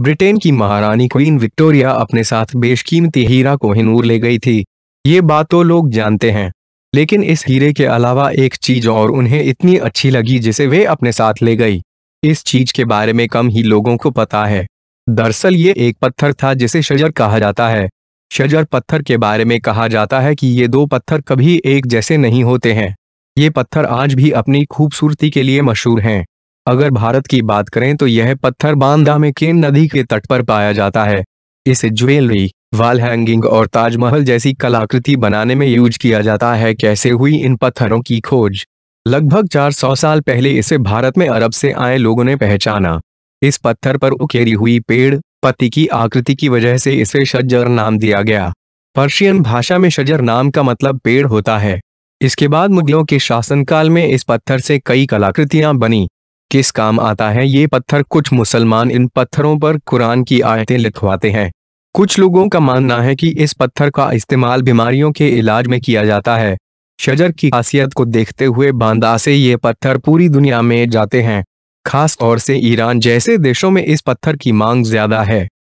Britain की महारानी queen Victoria अपने साथ बेशकीमती हीरा को हिनूर ले गई थी ये बात तो लोग जानते हैं लेकिन इस हीरे के अलावा एक चीज और उन्हें इतनी अच्छी लगी जिसे वे अपने साथ ले गई इस चीज के बारे में कम ही लोगों को पता है दरअसल ये एक पत्थर था जिसे शजर कहा जाता है शजर पत्थर के बारे में कहा जाता है कि ये दो पत्थर कभी एक जैसे नहीं होते हैं ये पत्थर आज भी अपनी खूबसूरती के लिए मशहूर हैं अगर भारत की बात करें तो यह पत्थर बांदा में केन नदी के तट पर पाया जाता है इसे ज्वेलरी वाल हैंगिंग और ताजमहल जैसी कलाकृति बनाने में यूज किया जाता है कैसे हुई इन पत्थरों की खोज लगभग 400 साल पहले इसे भारत में अरब से आए लोगों ने पहचाना इस पत्थर पर उकेरी हुई पेड़ पति की आकृति की वजह से इसे शजर नाम दिया गया पर्शियन भाषा में शजर नाम का मतलब पेड़ होता है इसके बाद मुगलों के शासनकाल में इस पत्थर से कई कलाकृतियां बनी किस काम आता है ये पत्थर कुछ मुसलमान इन पत्थरों पर कुरान की आयतें लिखवाते हैं कुछ लोगों का मानना है कि इस पत्थर का इस्तेमाल बीमारियों के इलाज में किया जाता है शजर की खासियत को देखते हुए बांदा से ये पत्थर पूरी दुनिया में जाते हैं खास तौर से ईरान जैसे देशों में इस पत्थर की मांग ज्यादा है